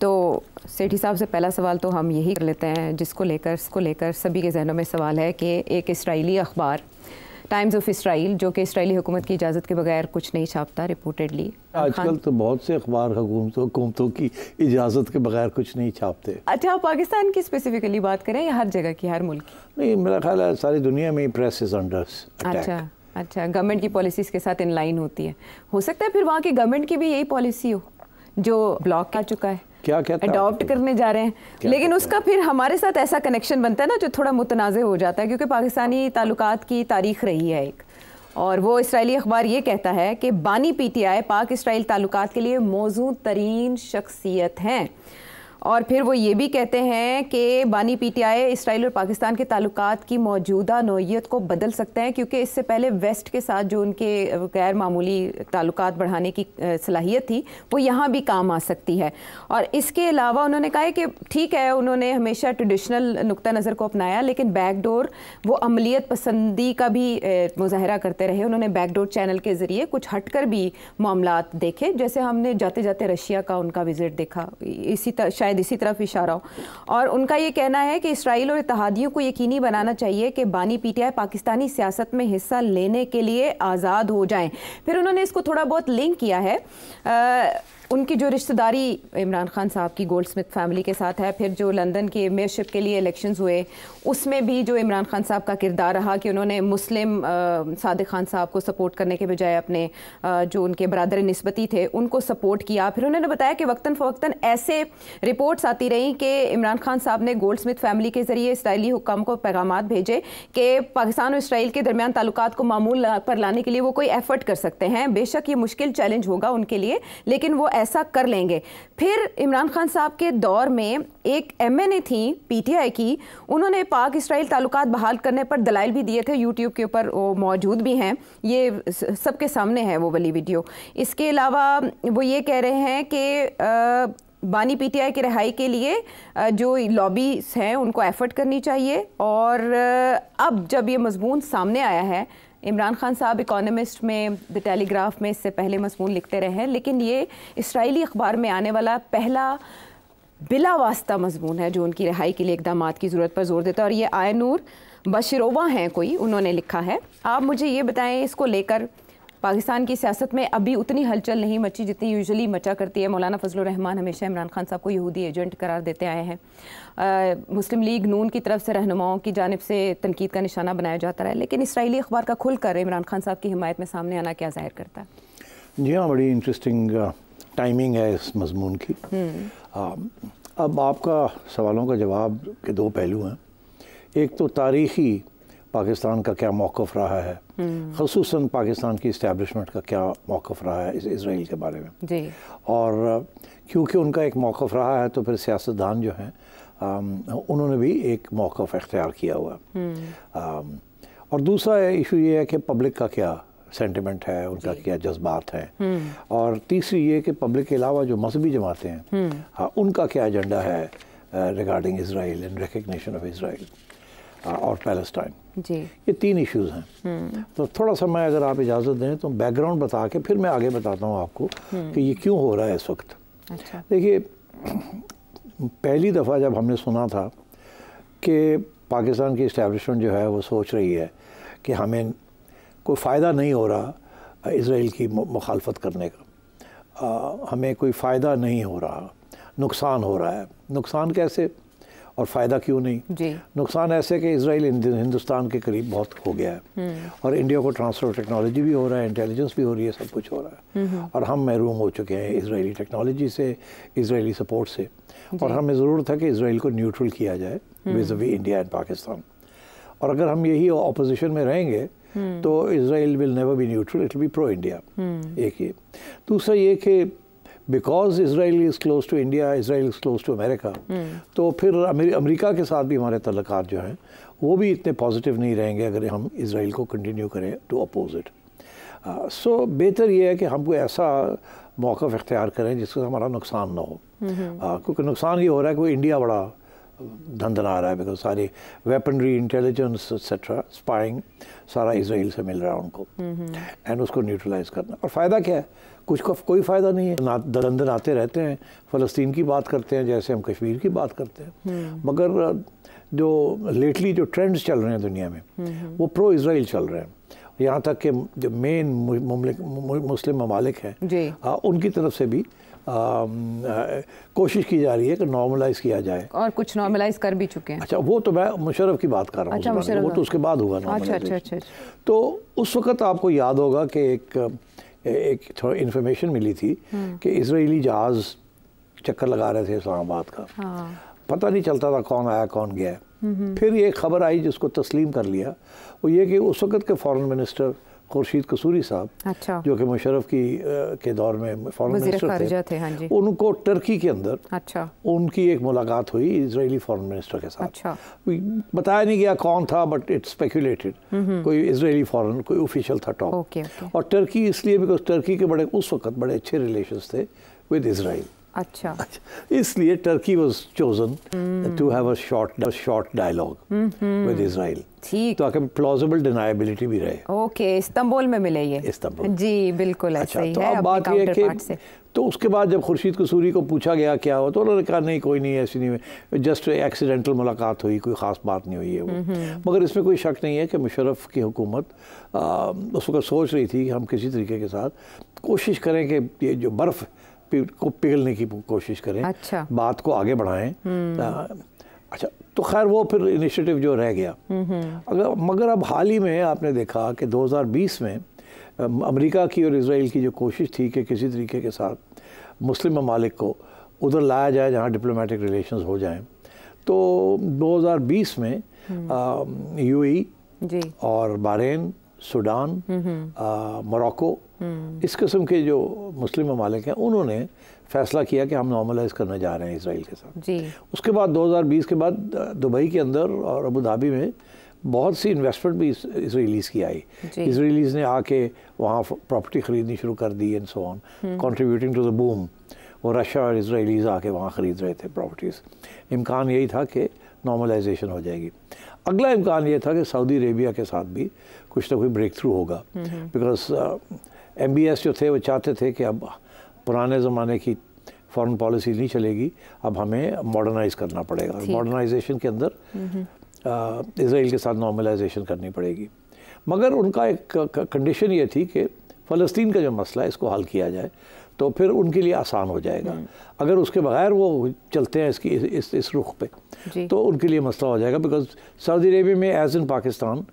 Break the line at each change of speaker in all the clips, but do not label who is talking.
तो सेठी साहब से पहला सवाल तो हम यही कर लेते हैं जिसको लेकर इसको लेकर सभी के जहनों में सवाल है कि एक इसराइली अखबार टाइम्स ऑफ इसराइल जो कि इसराइली हुकूमत की इजाज़त के बगैर कुछ नहीं छापता रिपोर्टेडली हाँ, आजकल
तो बहुत से अखबार हुकूमतों की इजाज़त के बगैर कुछ नहीं छापते
अच्छा आप पाकिस्तान की स्पेसिफिकली बात करें या हर जगह की हर मुल्क
नहीं मेरा ख्याल है सारी दुनिया में प्रेस इज अंडर अच्छा
अच्छा गवर्नमेंट की पॉलिसीज़ के साथ इन लाइन होती है हो सकता है फिर वहाँ की गवर्नमेंट की भी यही पॉलिसी हो जो ब्लॉक आ चुका है
क्या क्या अडॉप्ट
करने जा रहे हैं लेकिन उसका फिर हमारे साथ ऐसा कनेक्शन बनता है ना जो थोड़ा मुतनाज़ हो जाता है क्योंकि पाकिस्तानी हाँ। ताल्लुक की तारीख रही है एक और वो इसराइली अखबार ये कहता है कि बानी पीटीआई पाक इसराइल ताल्लुक के लिए मौजूद तरीन शख्सियत हैं और फिर वो ये भी कहते हैं कि बानी पीटीआई इसराइल और पाकिस्तान के ताल्लुक की मौजूदा नोयत को बदल सकते हैं क्योंकि इससे पहले वेस्ट के साथ जो उनके गैर मामूली ताल्लुक बढ़ाने की सलाहियत थी वो यहाँ भी काम आ सकती है और इसके अलावा उन्होंने कहा है कि ठीक है उन्होंने हमेशा ट्रेडिशनल नुक़ नज़र को अपनाया लेकिन बैकडोर वो अमलीत पसंदी का भी मुजाहरा करते रहे उन्होंने बैकडोर चैनल के ज़रिए कुछ हट कर भी मामला देखे जैसे हमने जाते जाते रशिया का उनका विज़िट देखा इसी तरह शायद इसी तरफ इशारा हो और उनका ये कहना है कि इसराइल और इतिहादियों को यकीनी बनाना चाहिए कि बानी पीटीआई पाकिस्तानी सियासत में हिस्सा लेने के लिए आज़ाद हो जाएं फिर उन्होंने इसको थोड़ा बहुत लिंक किया है आ, उनकी जो रिश्तेदारी इमरान खान साहब की गोल्ड स्मिथ फैमिली के साथ है फिर जो लंदन के मेयरशिप के लिए इलेक्शंस हुए उसमें भी जो इमरान खान साहब का किरदार रहा कि उन्होंने मुस्लिम सादिक खान साहब को सपोर्ट करने के बजाय अपने आ, जो उनके बरदर नस्बती थे उनको सपोर्ट किया फिर उन्होंने बताया कि वक्ता फ़वक्ता ऐसे रिपोर्ट्स आती रहीं कि इमरान खान साहब ने गोल्ड स्मिथ फैमिली के ज़रिए इसराइली हुकाम को पैगाम भेजे कि पाकिस्तान और इसराइल के दरमियान ताल्लुक को मामूल पर लाने के लिए वो कोई एफ़र्ट कर सकते हैं बेशक ये मुश्किल चैलेंज होगा उनके लिए लेकिन वो ऐसा कर लेंगे फिर इमरान खान साहब के दौर में एक एमएनए थी पीटीआई की उन्होंने पाक इसराइल ताल्लुक बहाल करने पर दलाइल भी दिए थे यूट्यूब के ऊपर वो मौजूद भी हैं ये सबके सामने है वो वाली वीडियो इसके अलावा वो ये कह रहे हैं कि बानी पीटीआई की रिहाई के लिए जो लॉबीज हैं उनको एफर्ट करनी चाहिए और अब जब ये मजमून सामने आया है इमरान खान साहब इकोनॉमिस्ट में द टेलीग्राफ में इससे पहले मसमून लिखते रहे हैं लेकिन ये इसराइली अखबार में आने वाला पहला बिला वास्ता मजमून है जो उनकी रिहाई के लिए इकदाम की ज़रूरत पर जोर देता है और ये आयनूर बशरोवा हैं कोई उन्होंने लिखा है आप मुझे ये बताएं इसको लेकर पाकिस्तान की सियासत में अभी उतनी हलचल नहीं मची जितनी यूजली मचा करती है मौलाना फजल रहमान हमेशा इमरान खान साहब को यहूदी एजेंट करार देते आए हैं मुस्लिम लीग नून की तरफ से रहनुमाओं की जानब से तनकीद का निशाना बनाया जाता रहा है लेकिन इसराइली अखबार का खुल कर इमरान खान साहब की हिमायत में सामने आना क्या जाहिर करता है
जी हाँ बड़ी इंटरेस्टिंग टाइमिंग है इस मजमून की हम्म। अब आपका सवालों का जवाब के दो पहलू हैं एक तो तारीखी पाकिस्तान का क्या मौक़ रहा है हम्म। खसूस पाकिस्तान की इस्टेबलिशमेंट का क्या मौक़ रहा है इस इसराइल के बारे में जी। और क्योंकि उनका एक मौक़ रहा है तो फिर सियासतदान जो हैं उन्होंने भी एक मौक़ अख्तियार किया हुआ आम, हम्म। और दूसरा इशू ये है कि पब्लिक का क्या सेंटिमेंट है उनका क्या जज्बात है हम्म। और तीसरी ये कि पब्लिक के अलावा जो मजहबी जमातें हैं हाँ, उनका क्या एजेंडा है regarding Israel and recognition of Israel और पैलेस्टाइन जी ये तीन इश्यूज हैं हम्म। तो थोड़ा सा मैं अगर आप इजाज़त दें तो बैकग्राउंड बता के फिर मैं आगे बताता हूँ आपको हम्म। कि ये क्यों हो रहा है इस वक्त अच्छा। देखिए पहली दफ़ा जब हमने सुना था कि पाकिस्तान की इस्टेबलिशमेंट जो है वो सोच रही है कि हमें कोई फ़ायदा नहीं हो रहा इसराइल की मुखालफत करने का आ, हमें कोई फ़ायदा नहीं हो रहा नुकसान हो रहा है नुकसान कैसे और फ़ायदा क्यों नहीं नुकसान ऐसे कि इसराइल हिंदुस्तान के करीब बहुत हो गया है हम्म। और इंडिया को ट्रांसफ़र टेक्नोलॉजी भी हो रहा है इंटेलिजेंस भी हो रही है सब कुछ हो रहा है हम्म, हम्म। और हम महरूम हो चुके हैं इसराइली टेक्नोलॉजी से इसराइली सपोर्ट से और हमें ज़रूरत है कि इसराइल को न्यूट्रल किया जाए vis-a-vis India and Pakistan और अगर हम यही अपोजिशन में रहेंगे तो Israel will never be neutral it will be pro India एक ये दूसरा ये कि because Israel is close to India Israel is close to America तो फिर अमेरिका के साथ भी हमारे तल्ल जो हैं वो भी इतने पॉजिटिव नहीं रहेंगे अगर हम इसराइल को कंटिन्यू करें टू अपोज इट सो बेहतर ये है कि हमको ऐसा मौक़ इख्तियार करें जिससे हमारा नुकसान ना हो uh, क्योंकि नुकसान ये हो रहा है कि वो इंडिया बड़ा धंधा आ रहा है बिकॉज सारी वेपनरी इंटेलिजेंस एक्सेट्रा स्पाइंग सारा इसराइल हम्म। से मिल रहा है उनको एंड उसको न्यूट्रलाइज करना और फ़ायदा क्या है कुछ का कोई फ़ायदा नहीं है धंधन आते रहते हैं फ़लस्तीन की बात करते हैं जैसे हम कश्मीर की बात करते हैं हम्म। मगर जो लेटली जो ट्रेंड्स चल रहे हैं दुनिया में वो प्रो इसराइल चल रहे हैं यहाँ तक कि जो मेन मुस्लिम ममालिक हैं उनकी तरफ से भी आ, आ, कोशिश की जा रही है कि नॉर्मलाइज किया जाए
और कुछ नॉर्मलाइज कर भी चुके हैं
अच्छा वो तो मैं मुशरफ की बात कर रहा हूँ अच्छा, वो तो उसके बाद हुआ अच्छा, अच्छा, अच्छा, अच्छा, तो उस वक्त आपको याद होगा कि एक एक थोड़ा इन्फॉर्मेशन मिली थी हम्म। कि इसराइली जहाज़ चक्कर लगा रहे थे इस्लामाबाद का हाँ। पता नहीं चलता था कौन आया कौन गया फिर ये खबर आई जिसको तस्लीम कर लिया वो ये कि उस वक़्त के फॉरेन मिनिस्टर खुर्शीद कसूरी साहब अच्छा। जो कि मुशरफ की के दौर में फॉरेन मिनिस्टर थे, थे हाँ जी। उनको टर्की के अंदर अच्छा। उनकी एक मुलाकात हुई इसराइली फॉरेन मिनिस्टर के साथ अच्छा। बताया नहीं गया कौन था बट इट्स स्पेकुलेटेड कोई इसराइली फॉरेन कोई ऑफिशियल था टॉप और टर्की इसलिए बिकॉज टर्की के बड़े उस वक्त बड़े अच्छे रिलेशन थे विद इसराइल
अच्छा।, अच्छा
इसलिए Turkey was chosen to have a short short dialogue
with Israel
ठीक तो आखिर प्लॉजिबल डिनाइबिलिटी भी रहे
ओके इस्तांबुल में मिले ये इस्तांबुल जी बिल्कुल अच्छा ही तो है अब बात ये कि
तो उसके बाद जब खुर्शीद कसूरी को पूछा गया क्या हुआ तो उन्होंने कहा नहीं कोई नहीं ऐसी नहीं हुई जस्ट एक्सीडेंटल मुलाकात हुई कोई ख़ास बात नहीं हुई है वो हम्म, हम्म। मगर इसमें कोई शक नहीं है कि मुशरफ की हुकूमत उस वक्त सोच रही थी कि हम किसी तरीके के साथ कोशिश करें कि ये जो बर्फ़ को पिघलने की कोशिश करें अच्छा बात को आगे बढ़ाएं हम्म। अच्छा तो खैर वो फिर इनिशिएटिव जो रह गया अगर मगर अब हाल ही में आपने देखा कि 2020 में अमेरिका की और इसराइल की जो कोशिश थी कि किसी तरीके के साथ मुस्लिम ममालिक को उधर लाया जाए जहाँ डिप्लोमेटिक रिलेशन हो जाए तो दो में हम्म। यूएई और बारेन सूडान मोरक्को हम्म। इस किस्म के जो मुस्लिम ममालिक हैं उन्होंने फैसला किया कि हम नॉर्मलाइज करने जा रहे हैं इसराइल के साथ जी। उसके बाद 2020 के बाद दुबई के अंदर और अबू धाबी में बहुत सी इन्वेस्टमेंट भी इसराइलीज़ की आई इसराइलीज़ ने आके वहाँ प्रॉपर्टी ख़रीदनी शुरू कर दी and so on contributing to the boom वो रशिया और इसराइलीज़ आके वहाँ ख़रीद रहे थे प्रॉपर्टीज़ इम्कान यही था कि नॉर्मलाइजेशन हो जाएगी अगला इम्कान ये था कि सऊदी अरेबिया के साथ भी कुछ ना कुछ ब्रेक थ्रू होगा बिकॉज हम्म। एम जो थे वो चाहते थे कि अब पुराने ज़माने की फॉरेन पॉलिसी नहीं चलेगी अब हमें मॉडर्नाइज करना पड़ेगा मॉडर्नाइजेशन के अंदर इसराइल के साथ नॉर्मलाइजेशन करनी पड़ेगी मगर उनका एक कंडीशन ये थी कि फ़लस्तीन का जो मसला है इसको हल किया जाए तो फिर उनके लिए आसान हो जाएगा हम्म। अगर उसके बगैर वो चलते हैं इसकी इस इस रुख पे तो उनके लिए मसला हो जाएगा बिकॉज सऊदी अरेबिया में एज इन पाकिस्तान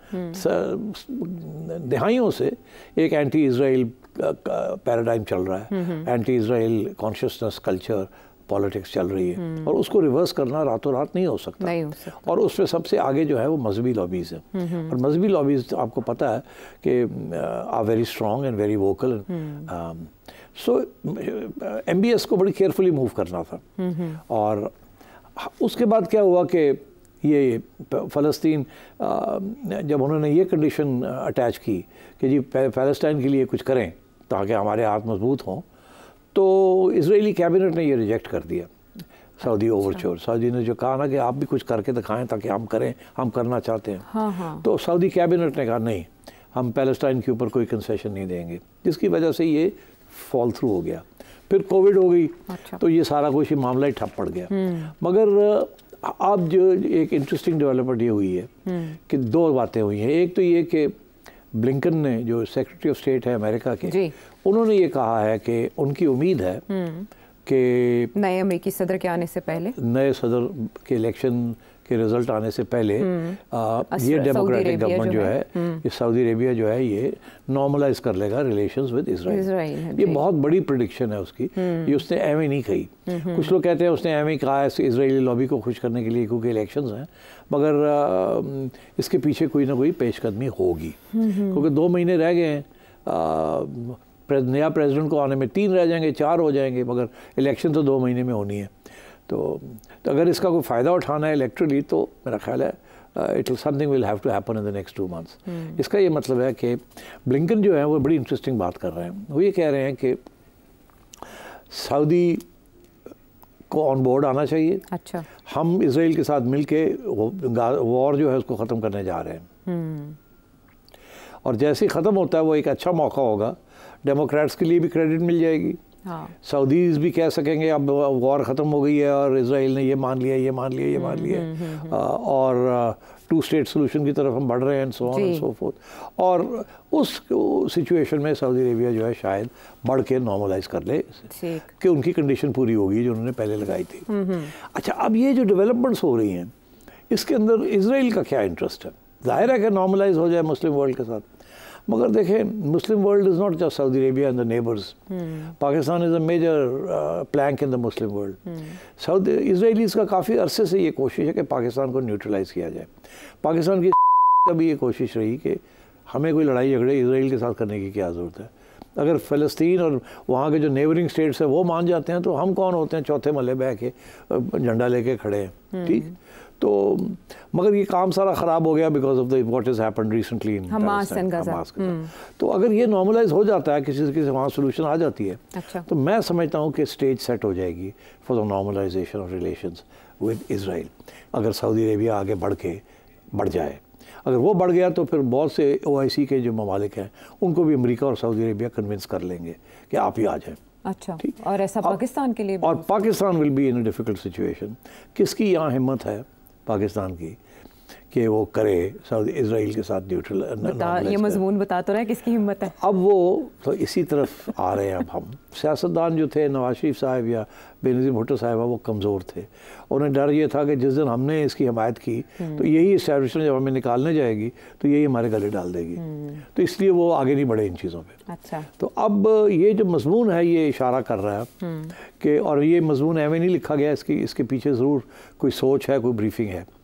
दहाइयों से एक एंटी इसराइल पैराडाइम चल रहा है anti Israel consciousness culture politics चल रही है हम्म। और उसको रिवर्स करना रातों रात नहीं हो सकता नहीं हो सकता और उसमें सबसे आगे जो है वो मजहबी लॉबीज़ है हम्म, हम्म। और मजहबी लॉबीज़ तो आपको पता है कि are very strong and very vocal so M B S को बड़ी केयरफुली मूव करना था और उसके बाद क्या हुआ कि ये फ़लस्तीन जब उन्होंने ये कंडीशन अटैच की कि जी फ़लस्तीन के लिए कुछ करें ताकि हमारे हाथ मजबूत हों तो इसराइली कैबिनेट ने ये रिजेक्ट कर दिया सऊदी ओवरचोर सऊदी ने जो कहा ना कि आप भी कुछ करके दिखाएं ताकि हम करें हम करना चाहते हैं हाँ हाँ। तो सऊदी कैबिनेट ने कहा नहीं हम पैलेस्टाइन के ऊपर कोई कंसेशन नहीं देंगे जिसकी वजह से ये फॉल थ्रू हो गया फिर कोविड हो गई अच्छा। तो ये सारा कुछ ही मामला ही ठप पड़ गया हम्म। मगर अब जो एक इंटरेस्टिंग डेवलपमेंट ये हुई है हम्म। कि दो बातें हुई हैं एक तो ये कि ब्लिंकन ने जो सेक्रेटरी ऑफ स्टेट है अमेरिका के उन्होंने ये कहा है कि उनकी उम्मीद है हम्म। कि
नए अमेरिकी सदर के आने से पहले
नए सदर के इलेक्शन के रिजल्ट आने से पहले हम्म। आ, ये डेमोक्रेटिक गवर्नमेंट जो है हम्म। ये सऊदी अरेबिया जो है ये नॉर्मलाइज कर लेगा रिलेशंस विद इसराइल ये बहुत बड़ी प्रडिक्शन है उसकी हम्म। ये उसने एम नहीं कही कुछ लोग कहते हैं उसने एवं कहा है इसराइली लॉबी को खुश करने के लिए क्योंकि इलेक्शन हैं मगर इसके पीछे कोई ना कोई पेशकदमी होगी क्योंकि दो महीने रह गए हैं नया प्रेसिडेंट को आने में तीन रह जाएंगे चार हो जाएंगे मगर इलेक्शन तो दो महीने में होनी है तो, तो अगर इसका कोई फ़ायदा उठाना है इलेक्ट्रली तो मेरा ख्याल है it something will have to happen in the next two months इसका ये मतलब है कि ब्लिंकन जो है वो बड़ी इंटरेस्टिंग बात कर रहे हैं वो ये कह रहे हैं कि सऊदी को ऑन बोर्ड आना चाहिए अच्छा हम इसराइल के साथ मिल के वॉर जो है उसको ख़त्म करने जा रहे हैं hmm. और जैसे ही ख़त्म होता है वो एक अच्छा मौका होगा डेमोक्रेट्स के लिए भी क्रेडिट मिल जाएगी सऊदीज हाँ। भी कह सकेंगे अब वॉर ख़त्म हो गई है और इसराइल ने ये मान लिया ये मान लिया ये मान हम्म, लिया हम्म, हम्म, और टू स्टेट सोल्यूशन की तरफ हम बढ़ रहे हैं सो ऑन सो फोर्थ और उस सिचुएशन में सऊदी अरेबिया जो है शायद बढ़ के नॉर्मलाइज कर ले कि उनकी कंडीशन पूरी होगी जो उन्होंने पहले लगाई थी अच्छा अब ये जो डेवलपमेंट्स हो रही हैं इसके अंदर इसराइल का क्या इंटरेस्ट है ज़ाहिर है कि नॉर्मलाइज हो जाए मुस्लिम वर्ल्ड के साथ मगर देखें Muslim world is not just Saudi Arabia and the neighbours Pakistan is a major plank in the Muslim world Saudi Israelis का काफ़ी अरसे से ये कोशिश है कि पाकिस्तान को न्यूट्रलाइज किया जाए पाकिस्तान की का भी ये कोशिश रही कि हमें कोई लड़ाई झगड़े इसराइल के साथ करने की क्या ज़रूरत है अगर फ़लस्तीन और वहाँ के जो नेबरिंग स्टेट्स हैं वो मान जाते हैं तो हम कौन होते हैं चौथे मल्ले बह के झंडा लेके खड़े हैं hmm. ठीक तो मगर ये काम सारा ख़राब हो गया because of the what is happen recently तो अगर ये नॉर्मलाइज हो जाता है किसी किसी वहाँ सोल्यूशन आ जाती है अच्छा। तो मैं समझता हूँ कि स्टेज सेट हो जाएगी for the normalisation of relation with Israel अगर सऊदी अरेबिया आगे बढ़ के बढ़ जाए अगर वो बढ़ गया तो फिर बहुत से ओ के जो ममालिक हैं उनको भी अमरीका और सऊदी अरेबिया कन्विंस कर लेंगे कि आप ही आ जाएँ
अच्छा और ऐसा पाकिस्तान के लिए और
Pakistan will be in difficult situation किसकी यहाँ हिम्मत है पाकिस्तान की कि वो करे सऊदी इसराइल के साथ न्यूट्रल बता, ये मजमून
बता तो रहे हैं किसकी हिम्मत है
अब वो तो इसी तरफ आ रहे हैं अब हम सियासतदान जो थे नवाज शरीफ साहब या बेनजीम भुट्टो साहब वो कमज़ोर थे उन्हें डर ये था कि जिस दिन हमने इसकी हमायत की हम्म। तो यही इस्टेबलिशमेंट जब हमें निकालने जाएगी तो यही हमारे गले डाल देगी हम्म। तो इसलिए वो आगे नहीं बढ़े इन चीज़ों पर अच्छा तो अब ये जो मजमून है ये इशारा कर रहा है हम्म। कि और ये मजमून एवं नहीं लिखा गया इसकी इसके पीछे ज़रूर कोई सोच है कोई ब्रीफिंग है